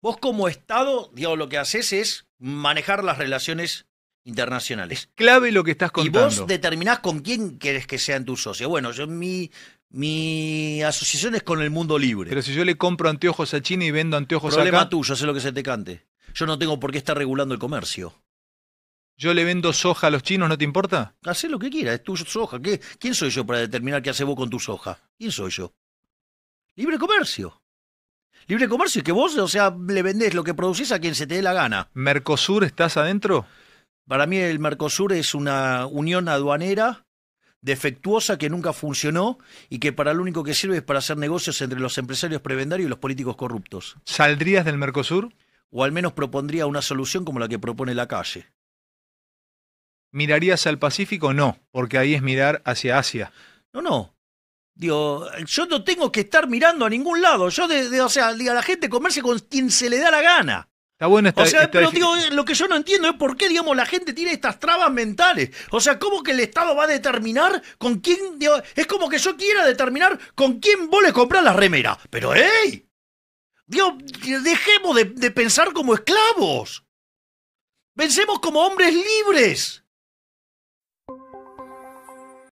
Vos como Estado, digamos, lo que haces es manejar las relaciones internacionales. clave lo que estás contando. Y vos determinás con quién querés que sean tus socios. Bueno, yo mi, asociación es con el mundo libre. Pero si yo le compro anteojos a China y vendo anteojos Problema acá... Problema tuyo, sé lo que se te cante. Yo no tengo por qué estar regulando el comercio. Yo le vendo soja a los chinos, ¿no te importa? Hacé lo que quieras, es tu soja. ¿Qué? ¿Quién soy yo para determinar qué hace vos con tu soja? ¿Quién soy yo? Libre comercio. Libre comercio y que vos, o sea, le vendés lo que producís a quien se te dé la gana. ¿Mercosur estás adentro? Para mí el Mercosur es una unión aduanera defectuosa que nunca funcionó y que para lo único que sirve es para hacer negocios entre los empresarios prebendarios y los políticos corruptos. ¿Saldrías del Mercosur? O al menos propondría una solución como la que propone la calle. ¿Mirarías al Pacífico? No, porque ahí es mirar hacia Asia. No, no. Digo, yo no tengo que estar mirando a ningún lado. Yo, o sea, digo, la gente comerse con quien se le da la gana. Está bueno esta, O sea, pero digo, eh, lo que yo no entiendo es por qué, digamos, la gente tiene estas trabas mentales. O sea, ¿cómo que el Estado va a determinar con quién. es como que yo quiera determinar con quién vos le comprás la remera. Pero, ¡hey! Dios, dejemos de pensar como esclavos. Pensemos como hombres libres.